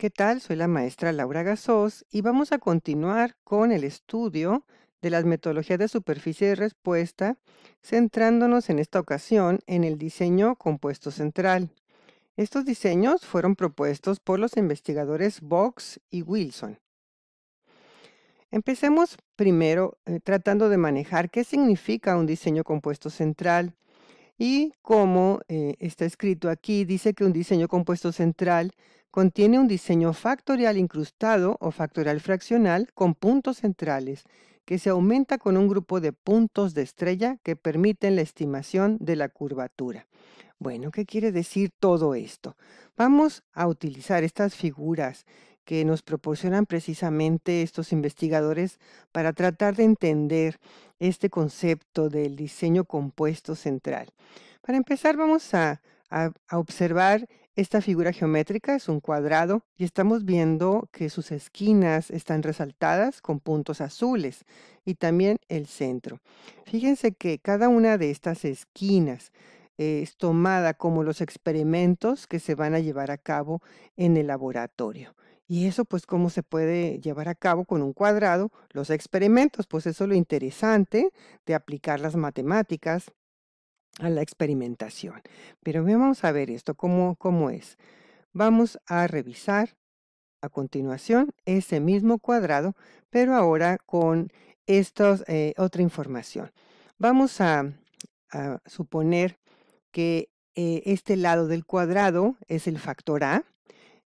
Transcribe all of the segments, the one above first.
¿Qué tal? Soy la maestra Laura Gazoz y vamos a continuar con el estudio de las metodologías de superficie de respuesta, centrándonos en esta ocasión en el diseño compuesto central. Estos diseños fueron propuestos por los investigadores Box y Wilson. Empecemos primero eh, tratando de manejar qué significa un diseño compuesto central y cómo eh, está escrito aquí, dice que un diseño compuesto central Contiene un diseño factorial incrustado o factorial fraccional con puntos centrales, que se aumenta con un grupo de puntos de estrella que permiten la estimación de la curvatura. Bueno, ¿qué quiere decir todo esto? Vamos a utilizar estas figuras que nos proporcionan precisamente estos investigadores para tratar de entender este concepto del diseño compuesto central. Para empezar, vamos a, observar esta figura geométrica es un cuadrado y estamos viendo que sus esquinas están resaltadas con puntos azules y también el centro. Fíjense que cada una de estas esquinas eh, es tomada como los experimentos que se van a llevar a cabo en el laboratorio. Y eso, pues, cómo se puede llevar a cabo con un cuadrado los experimentos, pues eso es lo interesante de aplicar las matemáticas a la experimentación. Pero vamos a ver esto, cómo, es. Vamos a revisar a continuación ese mismo cuadrado, pero ahora con estos, eh, otra información. Vamos a, suponer que eh, este lado del cuadrado es el factor A,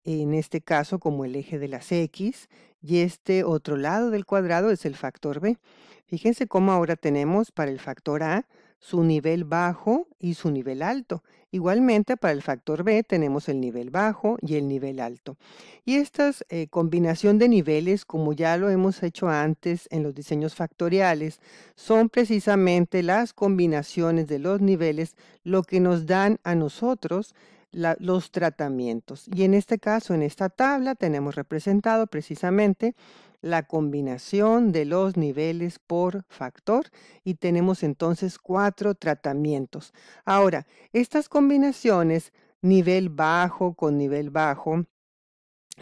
en este caso como el eje de las X, y este otro lado del cuadrado es el factor B. Fíjense cómo ahora tenemos para el factor A su nivel bajo y su nivel alto. Igualmente para el factor B tenemos el nivel bajo y el nivel alto. Y esta eh, combinación de niveles, como ya lo hemos hecho antes en los diseños factoriales, son precisamente las combinaciones de los niveles lo que nos dan a nosotros los tratamientos. Y en este caso, en esta tabla, tenemos representado precisamente la combinación de los niveles por factor y tenemos entonces cuatro tratamientos. Ahora, estas combinaciones, nivel bajo con nivel bajo,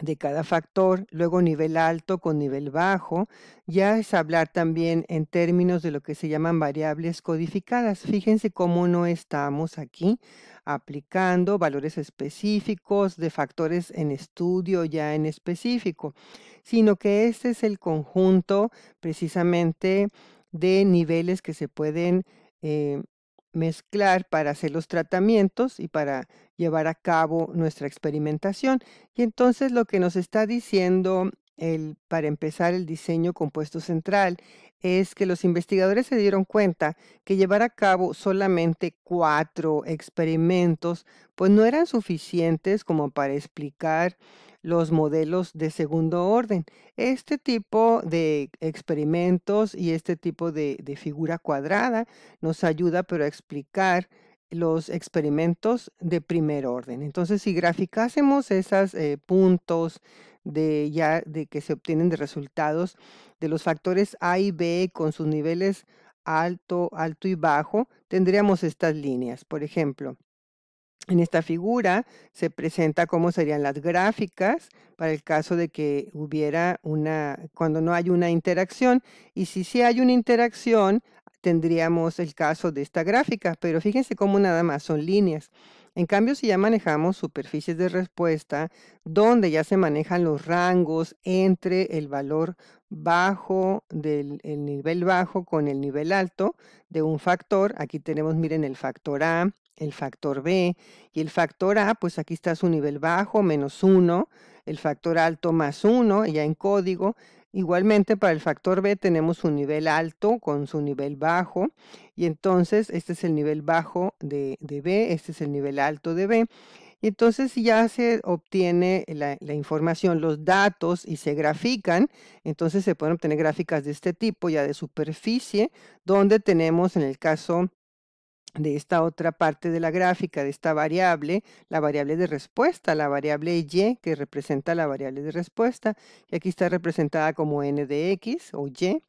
de cada factor, luego nivel alto con nivel bajo, ya es hablar también en términos de lo que se llaman variables codificadas. Fíjense cómo no estamos aquí aplicando valores específicos de factores en estudio ya en específico, sino que este es el conjunto precisamente de niveles que se pueden eh, mezclar para hacer los tratamientos y para llevar a cabo nuestra experimentación. Y entonces lo que nos está diciendo el, para empezar el diseño compuesto central es que los investigadores se dieron cuenta que llevar a cabo solamente cuatro experimentos pues no eran suficientes como para explicar los modelos de segundo orden. Este tipo de experimentos y este tipo de, figura cuadrada nos ayuda pero a explicar los experimentos de primer orden. Entonces, si graficásemos esos eh, puntos de ya de que se obtienen de resultados de los factores A y B con sus niveles alto, alto y bajo, tendríamos estas líneas. Por ejemplo, en esta figura se presenta cómo serían las gráficas para el caso de que hubiera una, cuando no hay una interacción. Y si sí hay una interacción, tendríamos el caso de esta gráfica, pero fíjense cómo nada más son líneas. En cambio, si ya manejamos superficies de respuesta, donde ya se manejan los rangos entre el valor bajo del nivel bajo con el nivel alto de un factor, aquí tenemos, miren, el factor A, el factor B y el factor A, pues aquí está su nivel bajo menos 1, el factor alto más 1, ya en código, Igualmente para el factor B tenemos un nivel alto con su nivel bajo y entonces este es el nivel bajo de, B, este es el nivel alto de B. Y entonces ya se obtiene la, la, información, los datos y se grafican. Entonces se pueden obtener gráficas de este tipo, ya de superficie, donde tenemos en el caso de esta otra parte de la gráfica, de esta variable, la variable de respuesta, la variable y que representa la variable de respuesta, y aquí está representada como n de x o y,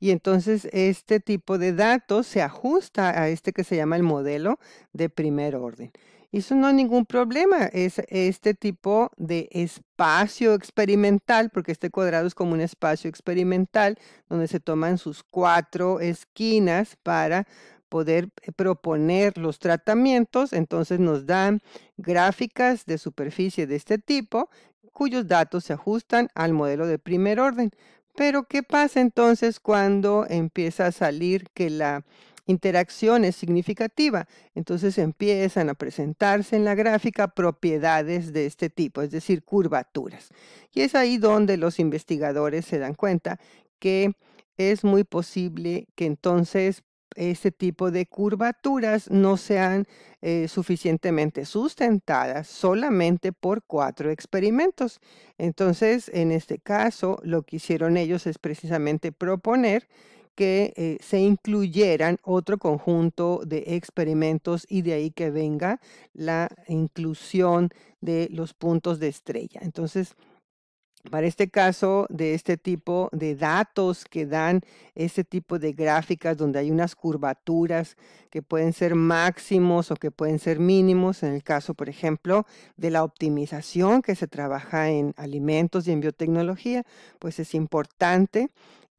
y entonces este tipo de datos se ajusta a este que se llama el modelo de primer orden. Y eso no es ningún problema, es este tipo de espacio experimental, porque este cuadrado es como un espacio experimental donde se toman sus cuatro esquinas para poder eh, proponer los tratamientos, entonces nos dan gráficas de superficie de este tipo cuyos datos se ajustan al modelo de primer orden. Pero ¿qué pasa entonces cuando empieza a salir que la interacción es significativa? Entonces empiezan a presentarse en la gráfica propiedades de este tipo, es decir, curvaturas. Y es ahí donde los investigadores se dan cuenta que es muy posible que entonces este tipo de curvaturas no sean eh, suficientemente sustentadas solamente por cuatro experimentos. Entonces, en este caso, lo que hicieron ellos es precisamente proponer que eh, se incluyeran otro conjunto de experimentos y de ahí que venga la inclusión de los puntos de estrella. Entonces, para este caso de este tipo de datos que dan este tipo de gráficas donde hay unas curvaturas que pueden ser máximos o que pueden ser mínimos, en el caso, por ejemplo, de la optimización que se trabaja en alimentos y en biotecnología, pues es importante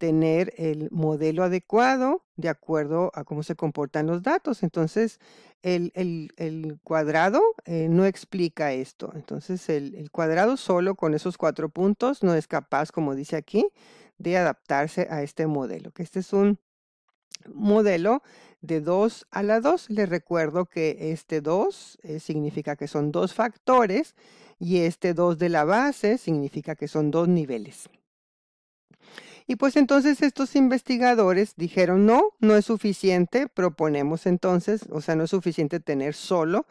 tener el modelo adecuado de acuerdo a cómo se comportan los datos. Entonces, el, cuadrado eh, no explica esto. Entonces, el, cuadrado solo con esos cuatro puntos no es capaz, como dice aquí, de adaptarse a este modelo, que este es un modelo de 2 a la 2. Les recuerdo que este 2 eh, significa que son dos factores y este 2 de la base significa que son dos niveles. Y pues entonces estos investigadores dijeron, no, no es suficiente, proponemos entonces, o sea, no es suficiente tener solo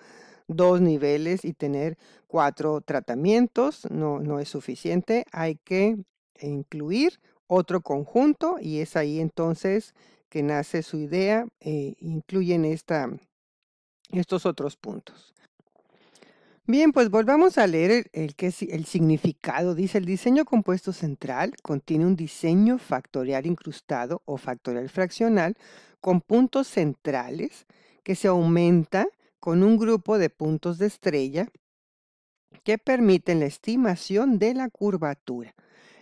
dos niveles y tener cuatro tratamientos, no, no es suficiente, hay que incluir otro conjunto y es ahí entonces que nace su idea, e incluyen esta, estos otros puntos. Bien, pues volvamos a leer el, que, el significado. Dice, el diseño compuesto central contiene un diseño factorial incrustado o factorial fraccional con puntos centrales que se aumenta con un grupo de puntos de estrella que permiten la estimación de la curvatura.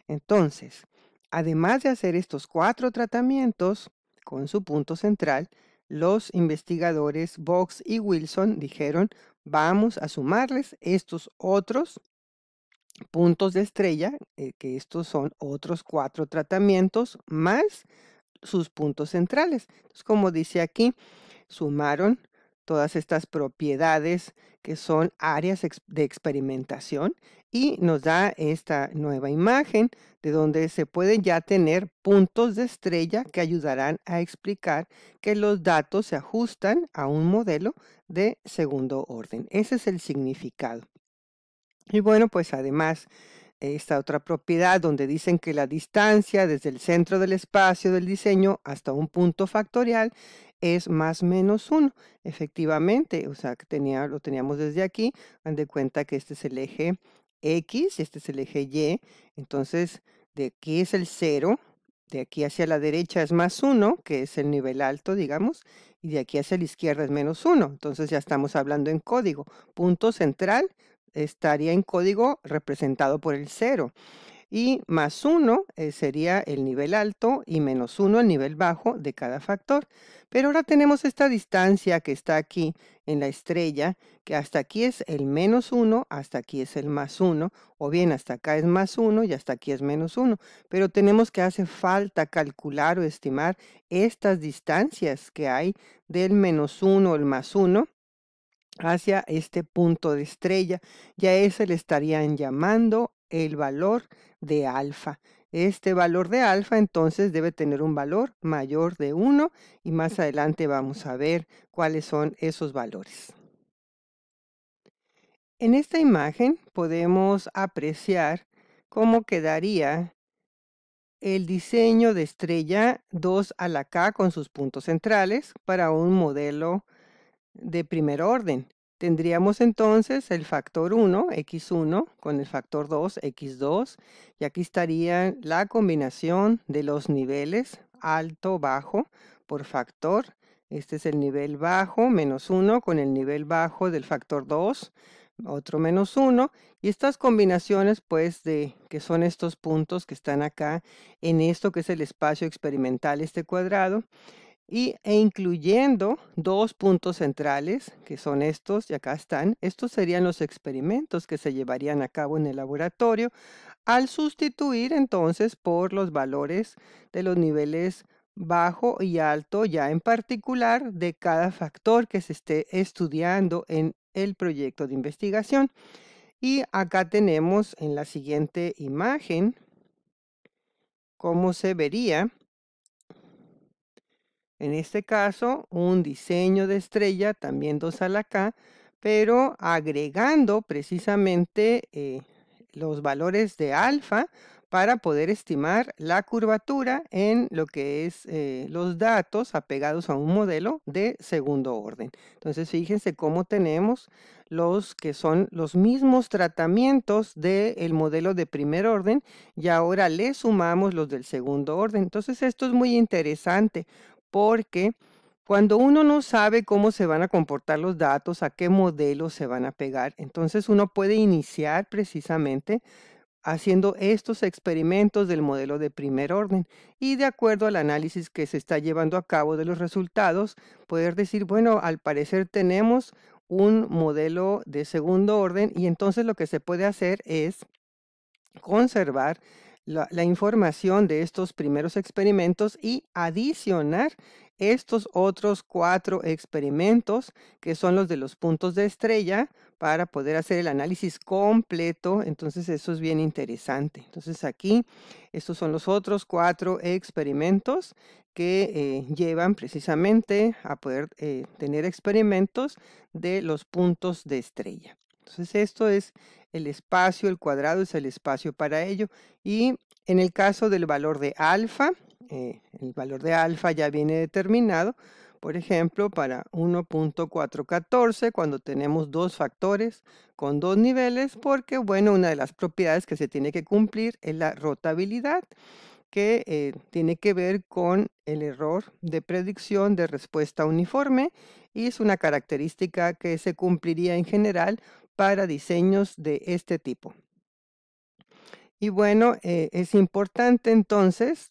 Entonces, además de hacer estos cuatro tratamientos con su punto central, los investigadores Box y Wilson dijeron, vamos a sumarles estos otros puntos de estrella, eh, que estos son otros cuatro tratamientos más sus puntos centrales. Entonces, como dice aquí, sumaron todas estas propiedades que son áreas de experimentación y nos da esta nueva imagen de donde se pueden ya tener puntos de estrella que ayudarán a explicar que los datos se ajustan a un modelo de segundo orden. Ese es el significado. Y bueno, pues además, esta otra propiedad donde dicen que la distancia desde el centro del espacio del diseño hasta un punto factorial es más menos uno. Efectivamente, o sea, que lo teníamos desde aquí, han de cuenta que este es el eje X, este es el eje Y, entonces de aquí es el 0, de aquí hacia la derecha es más 1, que es el nivel alto, digamos, y de aquí hacia la izquierda es menos 1. Entonces ya estamos hablando en código. Punto central estaría en código representado por el 0 y más 1 eh, sería el nivel alto y menos 1 el nivel bajo de cada factor. Pero ahora tenemos esta distancia que está aquí en la estrella, que hasta aquí es el menos 1, hasta aquí es el más 1, o bien hasta acá es más 1 y hasta aquí es menos 1. Pero tenemos que hace falta calcular o estimar estas distancias que hay del menos 1 o el más 1 hacia este punto de estrella. Ya ese le estarían llamando el valor de alfa. Este valor de alfa entonces debe tener un valor mayor de 1 y más adelante vamos a ver cuáles son esos valores. En esta imagen podemos apreciar cómo quedaría el diseño de estrella 2 a la K con sus puntos centrales para un modelo de primer orden. Tendríamos entonces el factor 1, x1, con el factor 2, x2, y aquí estaría la combinación de los niveles alto, bajo, por factor. Este es el nivel bajo, menos 1, con el nivel bajo del factor 2, otro menos 1. Y estas combinaciones, pues, de que son estos puntos que están acá en esto que es el espacio experimental, este cuadrado, y, e incluyendo dos puntos centrales, que son estos, y acá están, estos serían los experimentos que se llevarían a cabo en el laboratorio, al sustituir entonces por los valores de los niveles bajo y alto, ya en particular de cada factor que se esté estudiando en el proyecto de investigación. Y acá tenemos en la siguiente imagen cómo se vería en este caso, un diseño de estrella, también 2 a la K, pero agregando precisamente eh, los valores de alfa para poder estimar la curvatura en lo que es eh, los datos apegados a un modelo de segundo orden. Entonces, fíjense cómo tenemos los que son los mismos tratamientos del modelo de primer orden y ahora le sumamos los del segundo orden. Entonces, esto es muy interesante porque cuando uno no sabe cómo se van a comportar los datos, a qué modelo se van a pegar, entonces uno puede iniciar precisamente haciendo estos experimentos del modelo de primer orden y de acuerdo al análisis que se está llevando a cabo de los resultados, poder decir, bueno, al parecer tenemos un modelo de segundo orden y entonces lo que se puede hacer es conservar la, información de estos primeros experimentos y adicionar estos otros cuatro experimentos que son los de los puntos de estrella para poder hacer el análisis completo. Entonces eso es bien interesante. Entonces aquí estos son los otros cuatro experimentos que eh, llevan precisamente a poder eh, tener experimentos de los puntos de estrella. Entonces esto es el espacio, el cuadrado es el espacio para ello. Y en el caso del valor de alfa, eh, el valor de alfa ya viene determinado. Por ejemplo, para 1.414, cuando tenemos dos factores con dos niveles, porque bueno, una de las propiedades que se tiene que cumplir es la rotabilidad, que eh, tiene que ver con el error de predicción de respuesta uniforme y es una característica que se cumpliría en general para diseños de este tipo. Y bueno, eh, es importante entonces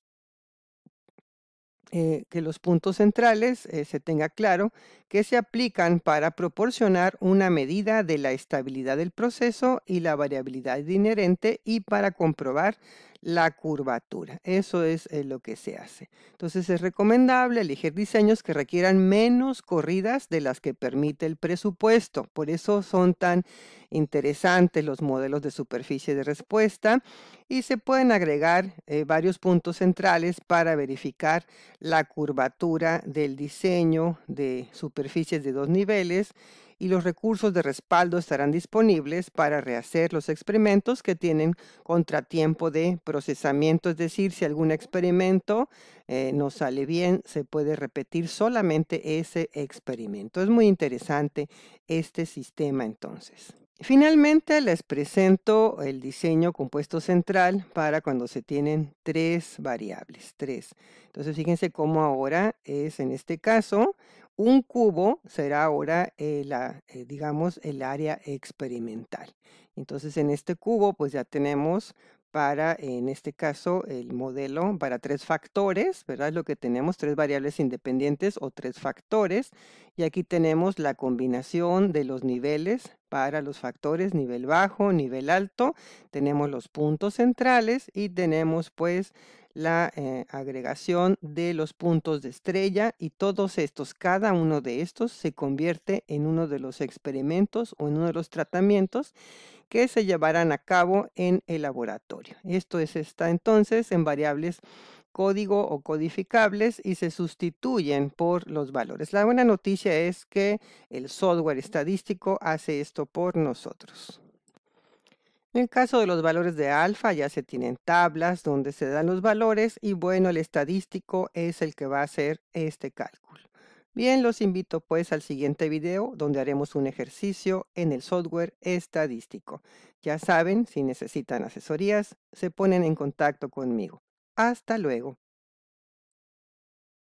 eh, que los puntos centrales eh, se tenga claro que se aplican para proporcionar una medida de la estabilidad del proceso y la variabilidad inherente y para comprobar la curvatura. Eso es eh, lo que se hace. Entonces es recomendable elegir diseños que requieran menos corridas de las que permite el presupuesto. Por eso son tan interesantes los modelos de superficie de respuesta y se pueden agregar eh, varios puntos centrales para verificar la curvatura del diseño de superficies de dos niveles y los recursos de respaldo estarán disponibles para rehacer los experimentos que tienen contratiempo de procesamiento, es decir, si algún experimento eh, no sale bien, se puede repetir solamente ese experimento. Es muy interesante este sistema entonces. Finalmente les presento el diseño compuesto central para cuando se tienen tres variables, tres. Entonces fíjense cómo ahora es en este caso un cubo será ahora, eh, la, eh, digamos, el área experimental. Entonces, en este cubo, pues ya tenemos para, en este caso, el modelo para tres factores, ¿verdad? Lo que tenemos, tres variables independientes o tres factores. Y aquí tenemos la combinación de los niveles para los factores, nivel bajo, nivel alto. Tenemos los puntos centrales y tenemos, pues, la eh, agregación de los puntos de estrella y todos estos, cada uno de estos se convierte en uno de los experimentos o en uno de los tratamientos que se llevarán a cabo en el laboratorio. Esto es, está entonces en variables código o codificables y se sustituyen por los valores. La buena noticia es que el software estadístico hace esto por nosotros. En el caso de los valores de alfa ya se tienen tablas donde se dan los valores y bueno, el estadístico es el que va a hacer este cálculo. Bien, los invito pues al siguiente video donde haremos un ejercicio en el software estadístico. Ya saben, si necesitan asesorías, se ponen en contacto conmigo. Hasta luego.